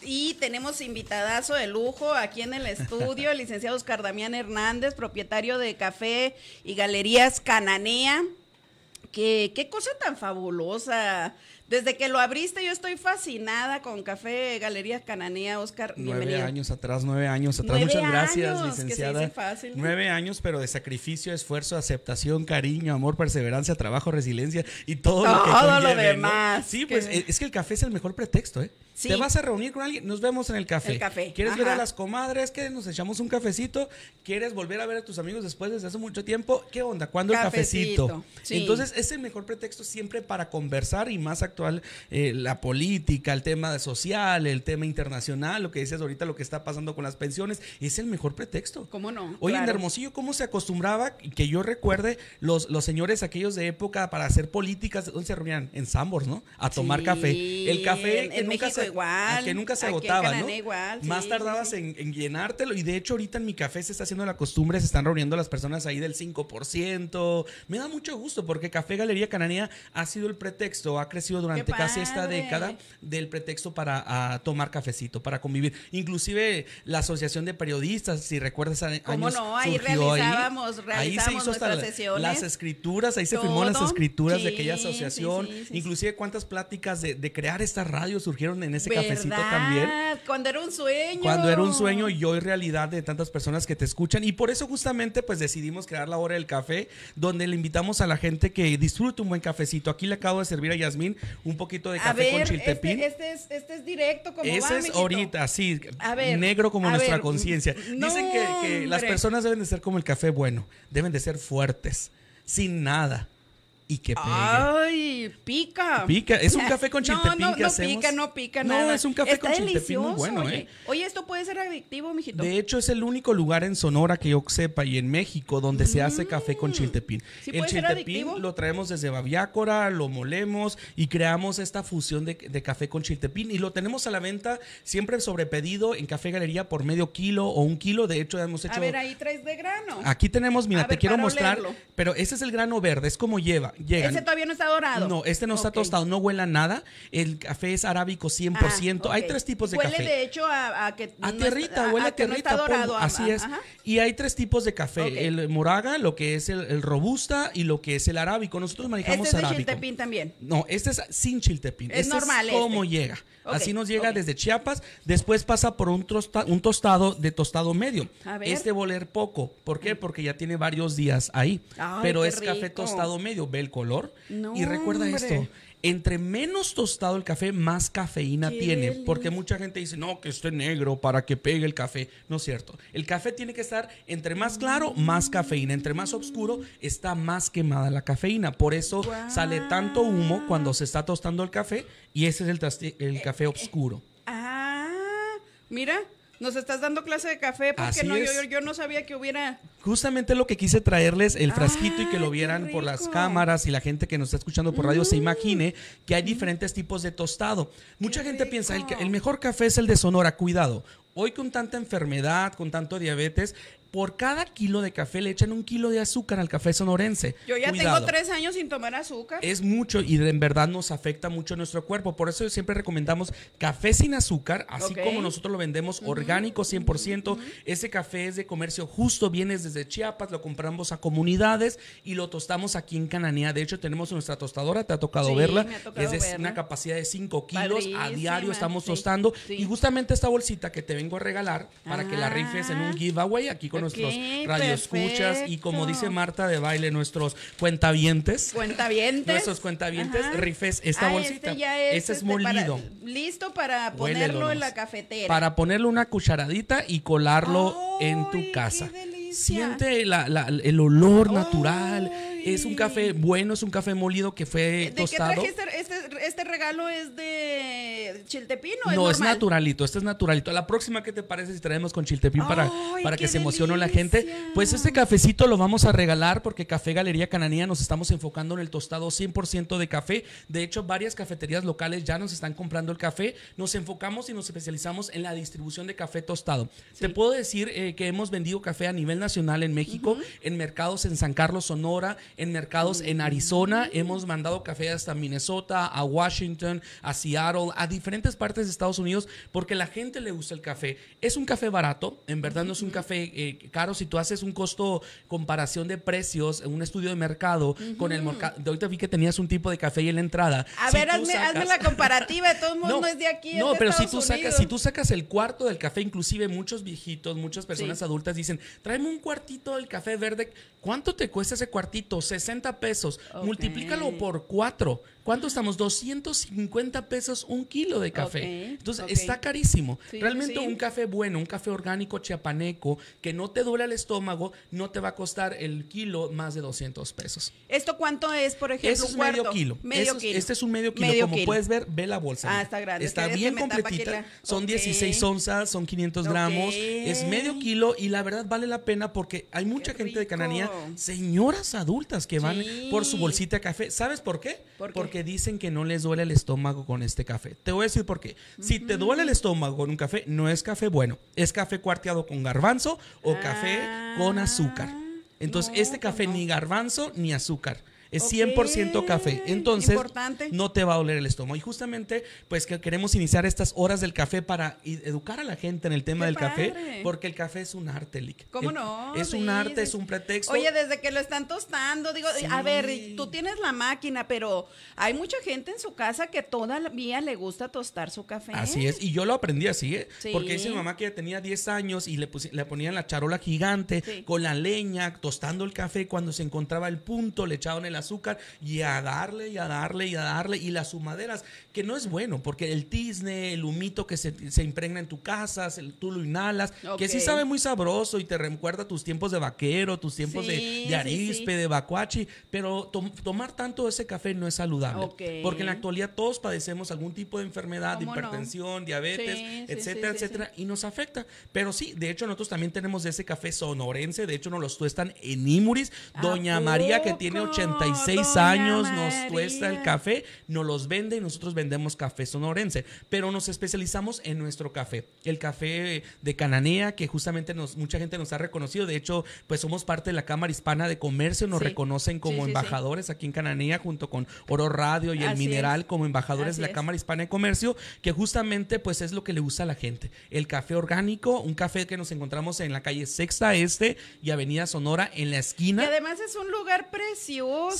Y tenemos invitadazo de lujo aquí en el estudio, licenciado Oscar Damián Hernández, propietario de Café y Galerías Cananea. ¿Qué, qué cosa tan fabulosa desde que lo abriste, yo estoy fascinada con Café Galería Cananea, Oscar. Nueve años atrás, nueve años atrás. Muchas gracias, licenciada. Nueve años, pero de sacrificio, esfuerzo, aceptación, cariño, amor, perseverancia, trabajo, resiliencia y todo, lo que Todo lo demás. Sí, pues eh, es que el café es el mejor pretexto, ¿eh? Sí. Te vas a reunir con alguien, nos vemos en el café. El café. ¿Quieres ver a las comadres? Que nos echamos un cafecito. ¿Quieres volver a ver a tus amigos después desde hace mucho tiempo? ¿Qué onda? ¿Cuándo el cafecito? Sí. Entonces, es el mejor pretexto siempre para conversar y más a actual, eh, la política, el tema social, el tema internacional, lo que dices ahorita, lo que está pasando con las pensiones, es el mejor pretexto. ¿Cómo no? Oye, en Hermosillo, ¿cómo se acostumbraba, que yo recuerde, los, los señores aquellos de época para hacer políticas, ¿dónde se reunían? En Sambors, ¿no? A tomar café. El café en, que, nunca se, igual, que, nunca se, agotaba, ¿no? Más tardabas en, llenártelo y de hecho ahorita en mi café se está haciendo la costumbre, se están reuniendo las personas ahí del 5%. Me da mucho gusto porque Café Galería Cananea ha sido el pretexto, ha crecido durante casi esta década del pretexto para tomar cafecito, para convivir. Inclusive la Asociación de Periodistas, si recuerdas, años Ahí realizábamos, realizábamos se hizo las escrituras, ahí se firmó las escrituras de aquella asociación. Inclusive cuántas pláticas de, crear esta radio surgieron en ese cafecito también. Cuando era un sueño. Cuando era un sueño y hoy realidad de tantas personas que te escuchan. Y por eso justamente pues decidimos crear la hora del café, donde le invitamos a la gente que disfrute un buen cafecito. Aquí le acabo de servir a Yasmín un poquito de café con este, chiltepín. Este, es, este es directo como Ese es ahorita, sí, negro como nuestra conciencia. Mm, Dicen que las personas deben de ser como el café bueno, deben de ser fuertes, sin nada y que pega. ¡Ay! ¡Pica! Pica. Es un café con chiltepín no, no, no Pica, no pica no, es un café con chiltepín muy bueno, ¿eh? oye. esto puede ser adictivo, mijito. De hecho, es el único lugar en Sonora que yo sepa y en México donde se hace café con mm. chiltepín. el chiltepín lo traemos desde Babiácora, lo molemos y creamos esta fusión de, café con chiltepín y lo tenemos a la venta siempre sobre pedido en Café Galería por medio kilo o un kilo. De hecho, hemos hecho... A ver, ahí traes de grano. Aquí tenemos, mira, te quiero mostrar, pero ese es el grano verde, es como lleva. ¿Ese todavía no está dorado? No, este no está tostado, no huele a nada. El café es arábico 100%. Ah, hay tres tipos de café. Huele de hecho a, que huele a, a dorado, así es. Y hay tres tipos de café, el moraga, lo que es el, robusta y lo que es el arábico. Nosotros manejamos este es chiltepín también. No, este es sin chiltepín. Es este normal. Es como este. llega. Así nos llega desde Chiapas, después pasa por un, un tostado de tostado medio. A ver. Este voler poco. ¿Por qué? Mm. Porque ya tiene varios días ahí. pero es café tostado medio, color. y recuerda esto, entre menos tostado el café, más cafeína tiene, porque mucha gente dice, no, que esté negro para que pegue el café. No es cierto. El café tiene que estar entre más claro, más cafeína. Entre más oscuro, está más quemada la cafeína. Por eso sale tanto humo cuando se está tostando el café y ese es el, café eh, eh, oscuro. Ah, mira, nos estás dando clase de café porque no, yo, no sabía que hubiera. Justamente lo que quise traerles el frasquito y que lo ah, vieran por las cámaras y la gente que nos está escuchando por radio se mm. imagine que hay diferentes tipos de tostado. Mucha gente piensa el, el mejor café es el de Sonora, cuidado. Hoy con tanta enfermedad, con tanto diabetes, por cada kilo de café le echan un kilo de azúcar al café sonorense. Yo ya tengo tres años sin tomar azúcar. Es mucho y en verdad nos afecta mucho nuestro cuerpo. Por eso siempre recomendamos café sin azúcar, así como nosotros lo vendemos orgánico 100%. Ese café es de comercio justo, viene desde Chiapas, lo compramos a comunidades y lo tostamos aquí en Cananea. De hecho, tenemos nuestra tostadora, te ha tocado verla. es de una capacidad de 5 kilos. a diario estamos tostando. Y justamente esta bolsita que te vengo a regalar para que la rifes en un ah. giveaway aquí con nuestros radioescuchas escuchas y como dice Marta de baile, nuestros cuentavientes. Cuentavientes. Nuestros cuentavientes, rifes esta ah, este bolsita. Este es, este, molido. listo para ponerlo en la cafetera. Para ponerle una cucharadita y colarlo en tu casa. Siente el olor natural es un café bueno, es un café molido que fue tostado. ¿De qué este, este este regalo es de chiltepín No, es naturalito, este es naturalito. La próxima, que te parece si traemos con chiltepín para, para que se emocione la gente? Pues este cafecito lo vamos a regalar porque Café Galería Cananía nos estamos enfocando en el tostado 100% de café. De hecho, varias cafeterías locales ya nos están comprando el café. Nos enfocamos y nos especializamos en la distribución de café tostado. Te puedo decir eh, que hemos vendido café a nivel nacional en México, en mercados en San Carlos, Sonora, en mercados en Arizona. Hemos mandado café hasta Minnesota, a Washington, a Seattle, a diferentes partes de Estados Unidos, porque la gente le gusta el café. Es un café barato, en verdad no es un café eh, caro. Si tú haces un costo comparación de precios, un estudio de mercado con el mercado. Ahorita vi que tenías un tipo de café y en la entrada. A ver, hazme, la comparativa, de todo el mundo no, es de aquí. No, pero si tú, sacas, si tú sacas el cuarto del café, inclusive muchos viejitos, muchas personas adultas dicen, tráeme un cuartito del café verde. ¿Cuánto te cuesta ese cuartito? 60 pesos. Multiplícalo por cuatro. ¿Cuánto estamos? 200 150 pesos un kilo de café. Entonces está carísimo. Realmente un café bueno, un café orgánico chiapaneco que no te duele el estómago, no te va a costar el kilo más de 200 pesos. ¿Esto cuánto es, por ejemplo? es un medio, kilo. Este es un medio kilo. Como puedes ver, ve la bolsa. Ah, está Está bien completita. Son 16 onzas, son 500 gramos. Es medio kilo y la verdad vale la pena porque hay mucha gente de Cananía, señoras adultas que van por su bolsita de café. ¿Sabes ¿Por qué? Porque dicen que no les duele el estómago con este café. Te voy a decir por qué. Si te duele el estómago con un café, no es café bueno, es café cuarteado con garbanzo o café con ah, azúcar. Entonces, este pues café ni garbanzo ni azúcar. 100% café. Entonces, no te va a doler el estómago. Y justamente, pues que queremos iniciar estas horas del café para educar a la gente en el tema del café, porque el café es un arte, Lick. ¿Cómo no? Es un arte, es un pretexto. Oye, desde que lo están tostando, digo, a ver, tú tienes la máquina, pero hay mucha gente en su casa que todavía le gusta tostar su café. Así es, y yo lo aprendí así, ¿eh? Porque dice mi mamá que tenía 10 años y le, le ponían la charola gigante con la leña, tostando el café. Cuando se encontraba el punto, le echaban el azúcar azúcar y a darle y a darle y a darle y las sumaderas, que no es bueno, porque el tizne, el humito que se, impregna en tu casa, el tú lo inhalas, que sí sabe muy sabroso y te recuerda tus tiempos de vaquero, tus tiempos de, arispe, de vacuachi, pero tomar tanto ese café no es saludable, porque en la actualidad todos padecemos algún tipo de enfermedad, hipertensión, diabetes, etcétera, etcétera, y nos afecta. Pero sí, de hecho nosotros también tenemos ese café sonorense, de hecho nos los tuestan en Imuris, Doña María que tiene 80 años, nos cuesta el café, nos los vende y nosotros vendemos café sonorense, pero nos especializamos en nuestro café, el café de Cananea, que justamente nos, mucha gente nos ha reconocido, de hecho, pues somos parte de la Cámara Hispana de Comercio, nos reconocen como embajadores aquí en Cananea, junto con Oro Radio y el Mineral como embajadores de la Cámara Hispana de Comercio, que justamente pues es lo que le gusta a la gente, el café orgánico, un café que nos encontramos en la calle Sexta Este y Avenida Sonora en la esquina. y además es un lugar precioso.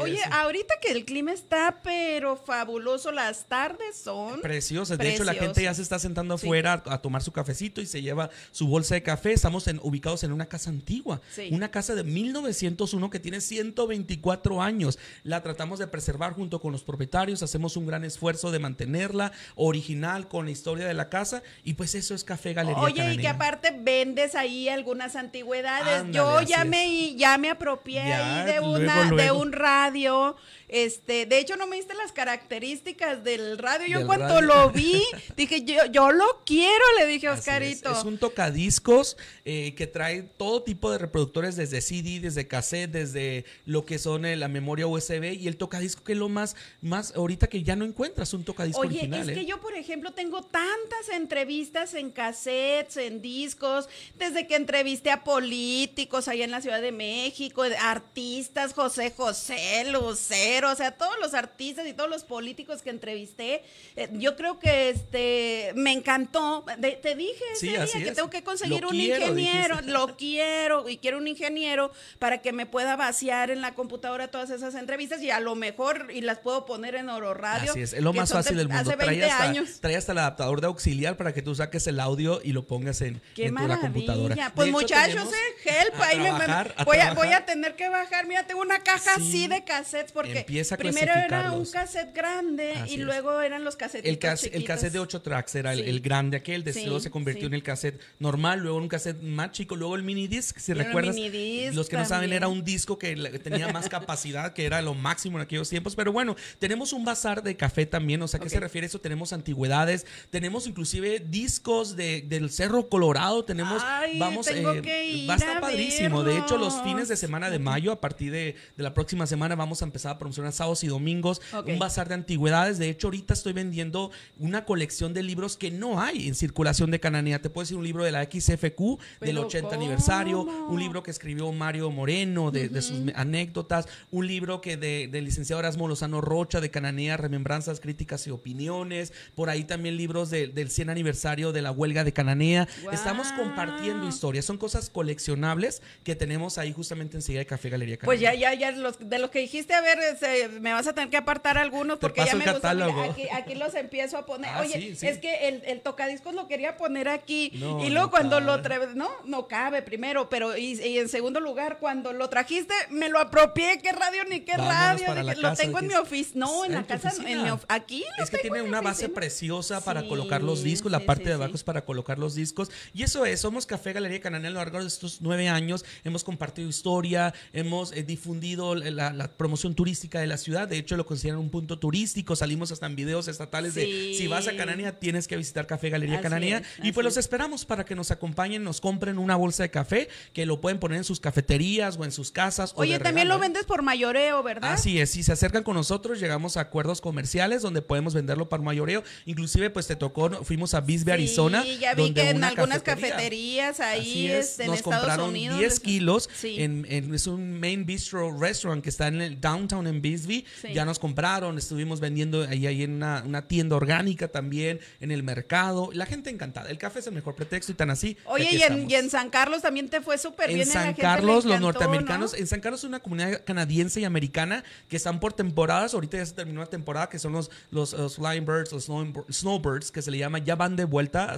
Oye, ahorita que el clima está pero fabuloso, las tardes son preciosas. De hecho, la gente ya se está sentando afuera a, tomar su cafecito y se lleva su bolsa de café. Estamos ubicados en una casa antigua, una casa de 1901 que tiene 124 años. La tratamos de preservar junto con los propietarios, hacemos un gran esfuerzo de mantenerla original con la historia de la casa y pues eso es Café Galería. Oye, y que aparte vendes ahí algunas antigüedades. Yo ya me, ya me apropié ahí de una de un radio. Este, de hecho, no me diste las características del radio. Yo cuando lo vi, dije, yo, lo quiero, le dije a Oscarito. Es. un tocadiscos eh, que trae todo tipo de reproductores, desde CD, desde cassette, desde lo que son eh, la memoria USB y el tocadisco que es lo más, más ahorita que ya no encuentras un tocadisco Oye, Es que ¿eh? yo, por ejemplo, tengo tantas entrevistas en cassettes, en discos, desde que entrevisté a políticos allá en la Ciudad de México, artistas, José José José, Lucero, o sea, todos los artistas y todos los políticos que entrevisté, eh, yo creo que este me encantó. te dije ese día que tengo que conseguir un ingeniero, lo quiero y quiero un ingeniero para que me pueda vaciar en la computadora todas esas entrevistas y a lo mejor y las puedo poner en Oro Radio. Así es, es lo más fácil del mundo. Hace 20 hasta, años. trae hasta el adaptador de auxiliar para que tú saques el audio y lo pongas en, en tu la computadora. Pues muchachos, eh, help, ahí me, voy, a, voy a tener que bajar, mira, tengo una caja sí. así de cassettes porque primero era un cassette grande y luego eran los cassettes el, chiquitos. el cassette de ocho tracks era el, grande aquel, de luego se convirtió en el cassette normal, luego en un cassette más chico, luego el mini disc, si recuerdas. los que no saben era un disco que tenía más capacidad, que era lo máximo en aquellos tiempos, pero bueno, tenemos un bazar de café también, o sea, ¿qué se refiere a eso? Tenemos antigüedades, tenemos inclusive discos del Cerro Colorado, tenemos vamos eh, va a estar padrísimo. De hecho, los fines de semana de mayo a partir de, de la próxima semana vamos a empezar a promocionar sábados y domingos un bazar de antigüedades. De hecho, ahorita estoy vendiendo una colección de libros que no hay en circulación de Cananea. Te puedo decir un libro de la XFQ del 80 aniversario, un libro que escribió Mario Moreno de, sus anécdotas, un libro que del licenciado Erasmo Lozano Rocha de Cananea, Remembranzas, Críticas y Opiniones. Por ahí también libros del 100 aniversario de la huelga de Cananea. Estamos compartiendo historias. Son cosas coleccionables que tenemos ahí justamente enseguida de Café Galería Cananea. Pues ya, ya, ya de los que dijiste, a ver, eh, me vas a tener que apartar algunos porque ya me gusta. aquí, los empiezo a poner. Ah, Oye, es que el, tocadiscos lo quería poner aquí y luego cuando lo no, no cabe primero, pero y, en segundo lugar, cuando lo trajiste, me lo apropié, qué radio ni qué radio, lo tengo en mi oficina. No, en, la casa, en mi aquí. es que tiene una base preciosa para colocar los discos, la parte de abajo es para colocar los discos. Y eso es, somos Café Galería canal a lo largo de estos nueve años, hemos compartido historia, hemos eh, difundido la, promoción turística de la ciudad. De hecho, lo consideran un punto turístico. Salimos hasta en videos estatales de si vas a Canania tienes que visitar Café Galería Canania y pues los esperamos para que nos acompañen, nos compren una bolsa de café que lo pueden poner en sus cafeterías o en sus casas. Oye, también lo vendes por mayoreo, ¿verdad? Así es. Si se acercan con nosotros, llegamos a acuerdos comerciales donde podemos venderlo por mayoreo. Inclusive, pues te tocó, fuimos a Bisbee, Arizona. ya vi donde que en algunas cafeterías ahí es, en Estados Unidos. 10 kilos. en, es un main bistro Restaurant que está en el downtown en Bisbee. Ya nos compraron, estuvimos vendiendo ahí, ahí en una, tienda orgánica también, en el mercado. La gente encantada. El café es el mejor pretexto y tan así. Oye, y en, San Carlos también te fue súper bien. En San Carlos, los norteamericanos. En San Carlos es una comunidad canadiense y americana que están por temporadas. Ahorita ya se terminó la temporada que son los, los, los los Snowbirds, que se le llama, ya van de vuelta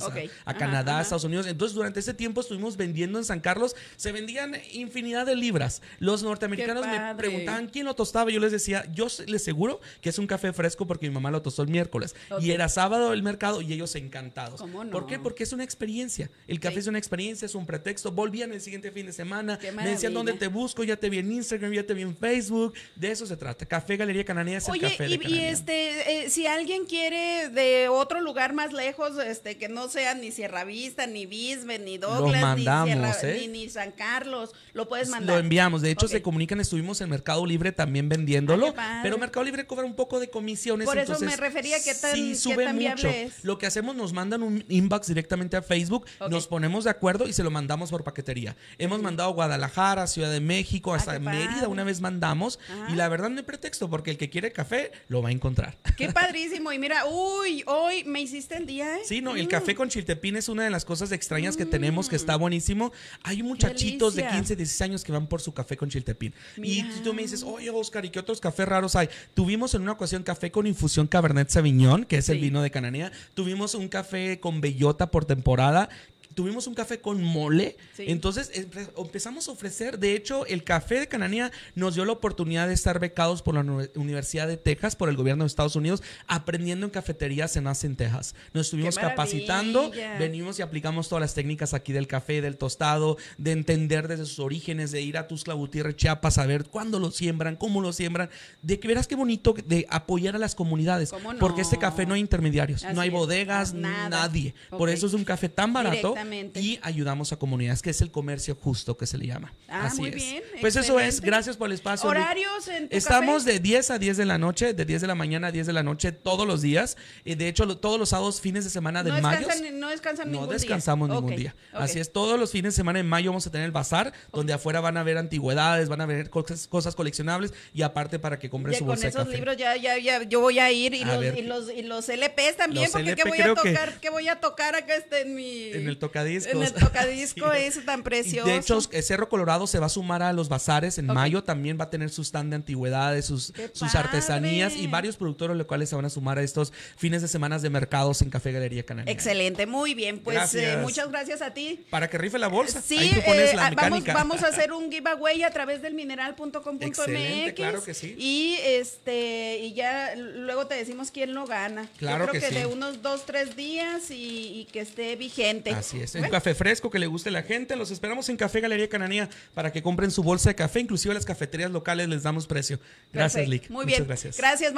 a, Canadá, Estados Unidos. Entonces, durante ese tiempo estuvimos vendiendo en San Carlos, se vendían infinidad de libras. Los norteamericanos preguntaban quién lo tostaba, yo les decía, yo les seguro que es un café fresco porque mi mamá lo tostó el miércoles. Y era sábado el mercado y ellos encantados. ¿Cómo ¿Por qué? Porque es una experiencia. El café es una experiencia, es un pretexto. Volvían el siguiente fin de semana, me decían dónde te busco, ya te vi en Instagram, ya te vi en Facebook. De eso se trata. Café Galería Cananea es Oye, el café y, y este, eh, si alguien quiere de otro lugar más lejos, este, que no sea ni Sierra Vista, ni Bisbe ni Douglas, ni, Sierra, ¿eh? ni, San Carlos, lo puedes mandar. Lo enviamos. De hecho, se comunican, estuvimos el en Mercado Libre también vendiéndolo. Ah, pero Mercado Libre cobra un poco de comisiones. Por eso me refería que tan, sí Lo que hacemos, nos mandan un inbox directamente a Facebook, nos ponemos de acuerdo y se lo mandamos por paquetería. Hemos mandado a Guadalajara, Ciudad de México, ah, hasta Mérida una vez mandamos. Y la verdad no hay pretexto, porque el que quiere café lo va a encontrar. Qué padrísimo. Y mira, uy, hoy me hiciste el día, ¿eh? Sí, no, el mm. café con chiltepín es una de las cosas extrañas que tenemos que mm. está buenísimo. Hay muchachitos de 15, 16 años que van por su café con chiltepín y tú me dices, oye, Oscar, ¿y qué otros cafés raros hay? Tuvimos en una ocasión café con infusión Cabernet Sauvignon, que es el vino de Cananea. Tuvimos un café con bellota por temporada, tuvimos un café con mole. Entonces empezamos a ofrecer, de hecho, el café de cananía nos dio la oportunidad de estar becados por la Universidad de Texas, por el gobierno de Estados Unidos, aprendiendo en cafeterías en en Texas. Nos estuvimos capacitando, venimos y aplicamos todas las técnicas aquí del café, del tostado, de entender desde sus orígenes, de ir a Tuscla Gutiérrez, Chiapas, a ver cuándo lo siembran, cómo lo siembran, de que verás qué bonito de apoyar a las comunidades, porque este café no hay intermediarios, no hay bodegas, nadie. Por eso es un café tan barato y ayudamos a comunidades, que es el comercio justo que se le llama. Ah, Así muy es. bien. Pues eso es, gracias por el espacio. Horarios en Estamos de 10 a 10 de la noche, de 10 de la mañana a 10 de la noche todos los días. de hecho, todos los sábados, fines de semana de mayo. no descansan ningún día. No descansamos ningún día. Así es, todos los fines de semana en mayo vamos a tener el bazar, donde afuera van a ver antigüedades, van a ver cosas, coleccionables y aparte para que compre su bolsa Con esos libros ya, ya, ya, yo voy a ir y, los, y LPs también, porque ¿qué voy a tocar? voy a tocar acá este, en mi... En el toque en el tocadisco es tan precioso. De hecho, Cerro Colorado se va a sumar a los bazares. En mayo también va a tener su stand de antigüedades, sus, sus artesanías y varios productores los cuales se van a sumar a estos fines de semanas de mercados en Café Galería Canaria. Excelente, muy bien. Pues eh, muchas gracias a ti. Para que rife la bolsa. Sí, Ahí tú pones eh, la ah, vamos, vamos, a hacer un giveaway a través del mineral.com.mx. Claro que sí. Y este, y ya luego te decimos quién lo gana. Claro Yo creo que, de unos dos, tres días y, y que esté vigente. Así es. Un café fresco que le guste a la gente. Los esperamos en Café Galería Cananía para que compren su bolsa de café. Inclusive las cafeterías locales les damos precio. Gracias, Lick. Muy Muchas bien. Gracias. Gracias,